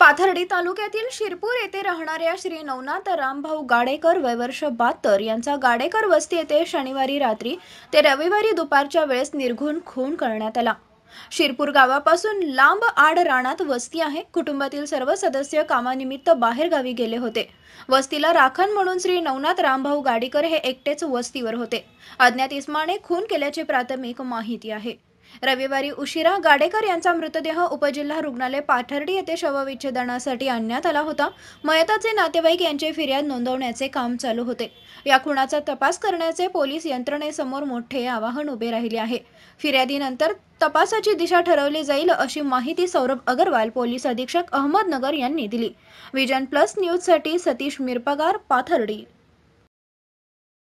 पाथर्डी तालुक्यातील शिरपूर येथे राहणाऱ्या श्री नवनाथ रामभाऊ गाडेकर वयवर्ष बहात्तर यांचा गाडेकर वस्ती येथे शनिवारी रात्री ते रविवारी दुपारच्या वेळेस निर्घुण खून करण्यात आला शिरपूर गावापासून लांब आड राणात वस्ती आहे कुटुंबातील सर्व सदस्य कामानिमित्त बाहेरगावी गेले होते वस्तीला राखण म्हणून श्री नवनाथ रामभाऊ गाडेकर हे एकटेच वस्तीवर होते अज्ञात इस्माने खून केल्याची प्राथमिक माहिती आहे रविवारी उशिरा गाडेकर यांचा मृतदेह उपजिल्हा रुग्णालय पाथर्डी येथे शवविच्छेदनासाठी आणण्यात आला होता मयताचे नातेवाईक यांचे फिर्याद नोंदवण्याचे काम चालू होते या खुणाचा तपास करण्याचे पोलीस यंत्रणेसमोर मोठे आवाहन उभे राहिले आहे फिर्यादीनंतर तपासाची दिशा ठरवली जाईल अशी माहिती सौरभ अगरवाल पोलीस अधीक्षक अहमदनगर यांनी दिली विजन प्लस न्यूजसाठी सतीश मिरपगार पाथर्डी